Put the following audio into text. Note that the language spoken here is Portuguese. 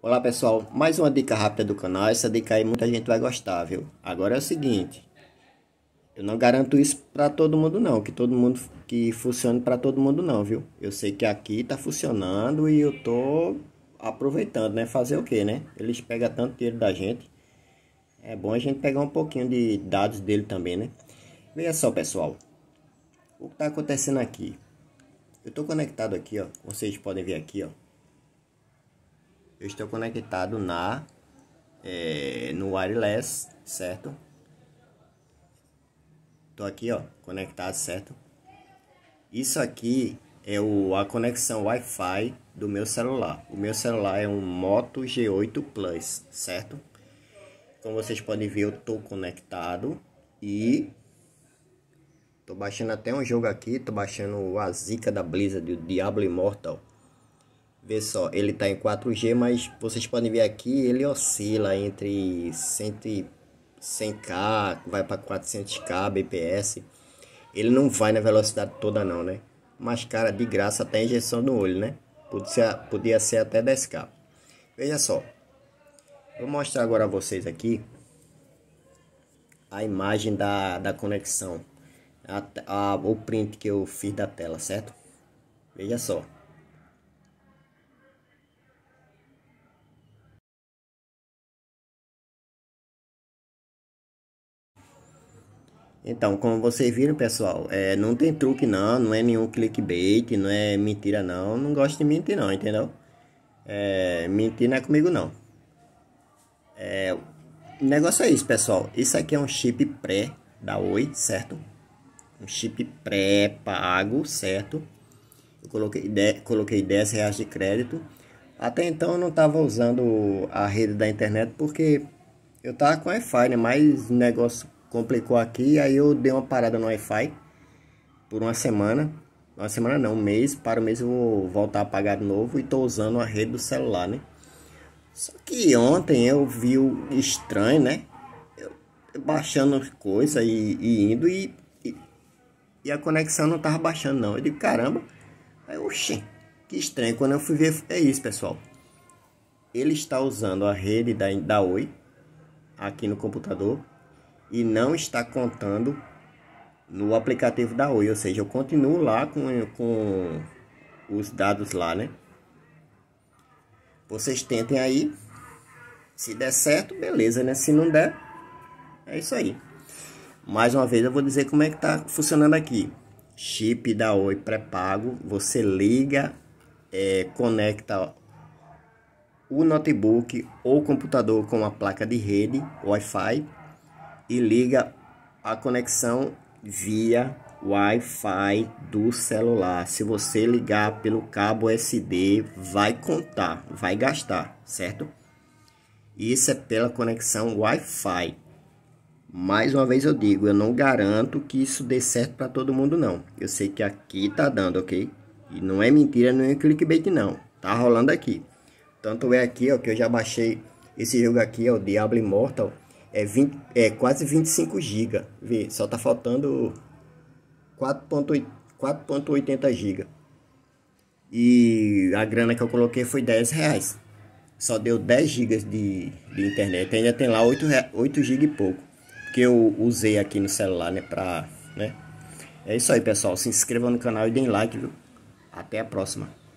Olá pessoal, mais uma dica rápida do canal. Essa dica aí muita gente vai gostar, viu? Agora é o seguinte: eu não garanto isso para todo mundo, não. Que todo mundo que funcione para todo mundo, não, viu? Eu sei que aqui tá funcionando e eu tô aproveitando, né? Fazer o que, né? Eles pegam tanto dinheiro da gente. É bom a gente pegar um pouquinho de dados dele também, né? Veja só, pessoal. O que tá acontecendo aqui? Eu tô conectado aqui, ó. Vocês podem ver aqui, ó eu estou conectado na é, no wireless, certo? Tô aqui, ó, conectado, certo? Isso aqui é o, a conexão Wi-Fi do meu celular. O meu celular é um Moto G8 Plus, certo? Como vocês podem ver, eu tô conectado e tô baixando até um jogo aqui, tô baixando a zica da Blizzard, do Diablo Immortal. Vê só, ele está em 4G, mas vocês podem ver aqui, ele oscila entre 100, 100k, vai para 400k bps. Ele não vai na velocidade toda não, né? Mas cara, de graça tá até injeção no olho, né? Podia ser, podia ser até 10k. Veja só. Vou mostrar agora a vocês aqui a imagem da, da conexão. A, a, o print que eu fiz da tela, certo? Veja só. Então, como vocês viram, pessoal, é, não tem truque não, não é nenhum clickbait, não é mentira não, não gosto de mentir não, entendeu? É, mentir não é comigo não. É, o negócio é isso, pessoal, isso aqui é um chip pré da Oi, certo? Um chip pré-pago, certo? Eu coloquei, de, coloquei 10 reais de crédito. Até então eu não estava usando a rede da internet porque eu estava com Wi-Fi, né? Mas negócio complicou aqui, aí eu dei uma parada no Wi-Fi por uma semana. Uma semana não, um mês. Para o mês eu vou voltar a pagar de novo e tô usando a rede do celular, né? Só que ontem eu vi o estranho, né? Eu baixando as coisas e, e, indo e, e, e, a conexão não tava baixando não. Eu digo, caramba, aí, oxi, que estranho. Quando eu fui ver, é isso, pessoal. Ele está usando a rede da, da Oi aqui no computador e não está contando no aplicativo da Oi, ou seja, eu continuo lá com, com os dados lá, né? Vocês tentem aí, se der certo, beleza, né? Se não der, é isso aí. Mais uma vez eu vou dizer como é que tá funcionando aqui. Chip da Oi pré-pago, você liga, é, conecta o notebook ou computador com a placa de rede Wi-Fi e liga a conexão via Wi-Fi do celular. Se você ligar pelo cabo SD, vai contar, vai gastar, certo? Isso é pela conexão Wi-Fi. Mais uma vez eu digo, eu não garanto que isso dê certo para todo mundo não. Eu sei que aqui tá dando, OK? E não é mentira, não é clickbait não. Tá rolando aqui. Tanto é aqui, ó, que eu já baixei esse jogo aqui, ó, Diablo Immortal é, 20, é quase 25 GB. Vê, só tá faltando 4.80 GB. E a grana que eu coloquei foi 10 reais. Só deu 10 GB de, de internet. Ainda tem lá 8, 8 GB e pouco. Que eu usei aqui no celular, né? Pra, né? É isso aí, pessoal. Se inscreva no canal e deem like, viu? Até a próxima.